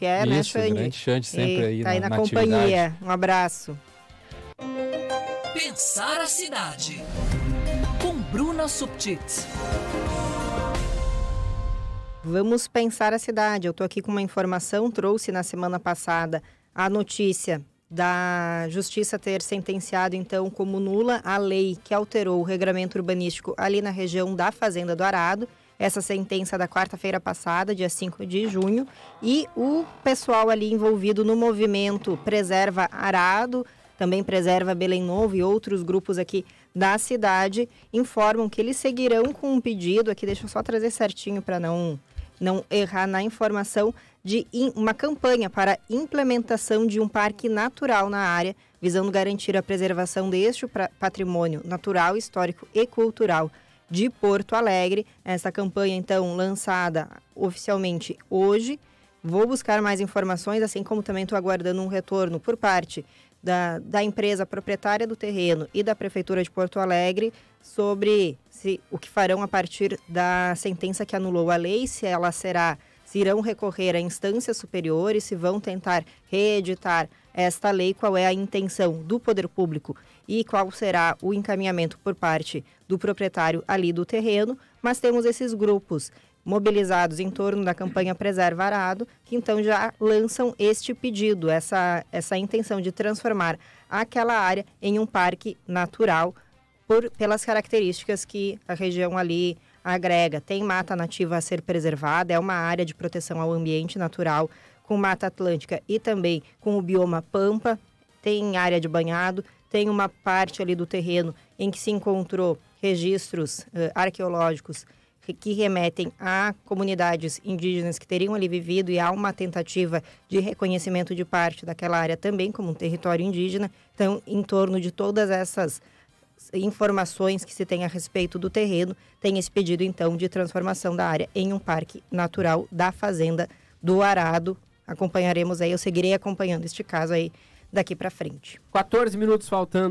que é, né, Isso, né, Xande? grande Xande sempre e, aí tá aí na, na companhia. Atividade. Um abraço. Pensar a cidade com Bruna Subtits. Vamos pensar a cidade. Eu estou aqui com uma informação, trouxe na semana passada a notícia da Justiça ter sentenciado, então, como nula a lei que alterou o regramento urbanístico ali na região da Fazenda do Arado essa sentença da quarta-feira passada, dia 5 de junho, e o pessoal ali envolvido no movimento Preserva Arado, também Preserva Belém Novo e outros grupos aqui da cidade informam que eles seguirão com um pedido aqui, deixa eu só trazer certinho para não não errar na informação de uma campanha para implementação de um parque natural na área, visando garantir a preservação deste patrimônio natural, histórico e cultural de Porto Alegre. Essa campanha, então, lançada oficialmente hoje. Vou buscar mais informações, assim como também estou aguardando um retorno por parte da, da empresa proprietária do terreno e da Prefeitura de Porto Alegre sobre se, o que farão a partir da sentença que anulou a lei, se ela será, se irão recorrer a instâncias superiores, se vão tentar reeditar esta lei, qual é a intenção do poder público e qual será o encaminhamento por parte do proprietário ali do terreno, mas temos esses grupos mobilizados em torno da campanha Preserva Arado, que então já lançam este pedido, essa, essa intenção de transformar aquela área em um parque natural por, pelas características que a região ali agrega. Tem mata nativa a ser preservada, é uma área de proteção ao ambiente natural com Mata Atlântica e também com o bioma Pampa, tem área de banhado, tem uma parte ali do terreno em que se encontrou registros eh, arqueológicos que remetem a comunidades indígenas que teriam ali vivido e há uma tentativa de reconhecimento de parte daquela área também como um território indígena. Então, em torno de todas essas informações que se tem a respeito do terreno, tem esse pedido então de transformação da área em um parque natural da fazenda do Arado, acompanharemos aí, eu seguirei acompanhando este caso aí daqui para frente. 14 minutos faltando